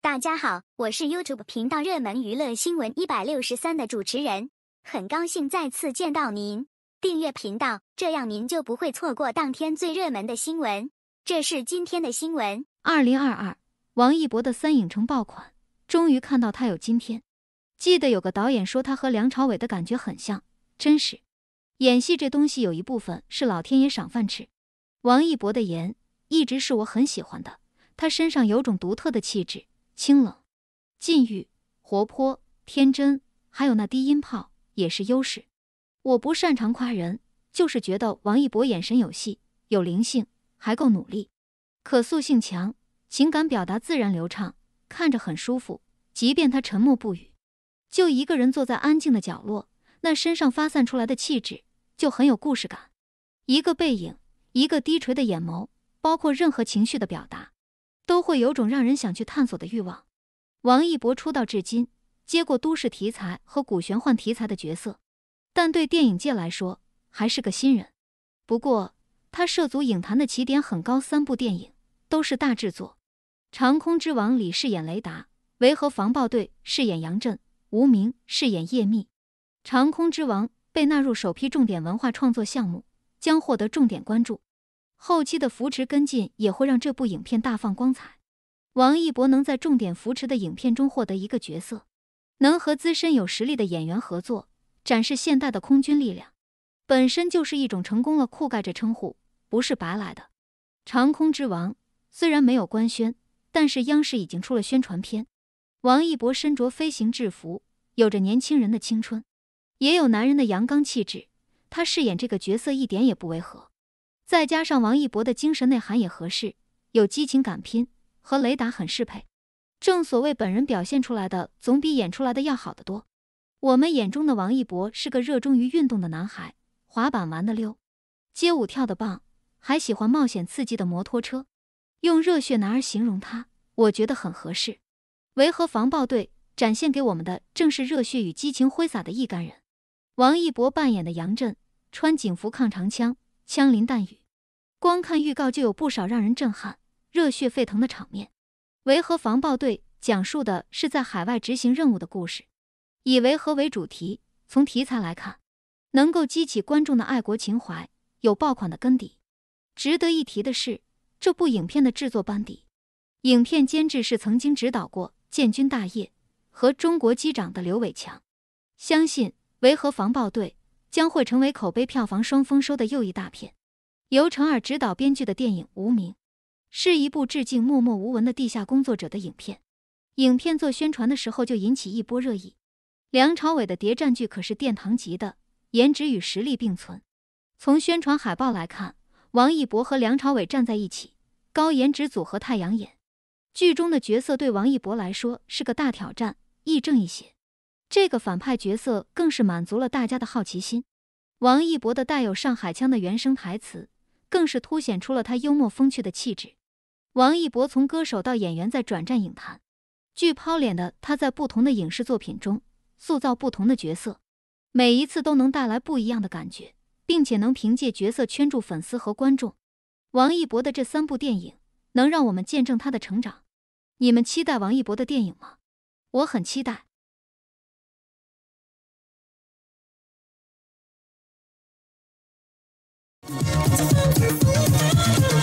大家好，我是 YouTube 频道热门娱乐新闻一百六十三的主持人，很高兴再次见到您。订阅频道，这样您就不会错过当天最热门的新闻。这是今天的新闻：二零二二，王一博的三影城爆款，终于看到他有今天。记得有个导演说他和梁朝伟的感觉很像，真是。演戏这东西有一部分是老天爷赏饭吃。王一博的颜一直是我很喜欢的，他身上有种独特的气质。清冷、禁欲、活泼、天真，还有那低音炮也是优势。我不擅长夸人，就是觉得王一博眼神有戏，有灵性，还够努力，可塑性强，情感表达自然流畅，看着很舒服。即便他沉默不语，就一个人坐在安静的角落，那身上发散出来的气质就很有故事感。一个背影，一个低垂的眼眸，包括任何情绪的表达。都会有种让人想去探索的欲望。王一博出道至今接过都市题材和古玄幻题材的角色，但对电影界来说还是个新人。不过，他涉足影坛的起点很高，三部电影都是大制作。《长空之王》里饰演雷达，《维和防暴队》饰演杨震，《无名》饰演叶密。《长空之王》被纳入首批重点文化创作项目，将获得重点关注。后期的扶持跟进也会让这部影片大放光彩。王一博能在重点扶持的影片中获得一个角色，能和资深有实力的演员合作，展示现代的空军力量，本身就是一种成功了。酷盖这称呼不是白来的。《长空之王》虽然没有官宣，但是央视已经出了宣传片。王一博身着飞行制服，有着年轻人的青春，也有男人的阳刚气质。他饰演这个角色一点也不违和。再加上王一博的精神内涵也合适，有激情敢拼，和雷达很适配。正所谓，本人表现出来的总比演出来的要好得多。我们眼中的王一博是个热衷于运动的男孩，滑板玩得溜，街舞跳得棒，还喜欢冒险刺激的摩托车。用热血男儿形容他，我觉得很合适。维和防暴队展现给我们的正是热血与激情挥洒的一干人。王一博扮演的杨震，穿警服扛长枪。枪林弹雨，光看预告就有不少让人震撼、热血沸腾的场面。维和防暴队讲述的是在海外执行任务的故事，以维和为主题。从题材来看，能够激起观众的爱国情怀，有爆款的根底。值得一提的是，这部影片的制作班底，影片监制是曾经指导过《建军大业》和《中国机长》的刘伟强。相信维和防暴队。将会成为口碑票房双丰收的又一大片。由程耳执导编剧的电影《无名》，是一部致敬默默无闻的地下工作者的影片。影片做宣传的时候就引起一波热议。梁朝伟的谍战剧可是殿堂级的，颜值与实力并存。从宣传海报来看，王一博和梁朝伟站在一起，高颜值组合太养眼。剧中的角色对王一博来说是个大挑战，亦正亦邪。这个反派角色更是满足了大家的好奇心。王一博的带有上海腔的原声台词，更是凸显出了他幽默风趣的气质。王一博从歌手到演员，再转战影坛，巨抛脸的他在不同的影视作品中塑造不同的角色，每一次都能带来不一样的感觉，并且能凭借角色圈住粉丝和观众。王一博的这三部电影，能让我们见证他的成长。你们期待王一博的电影吗？我很期待。I'm Thank you.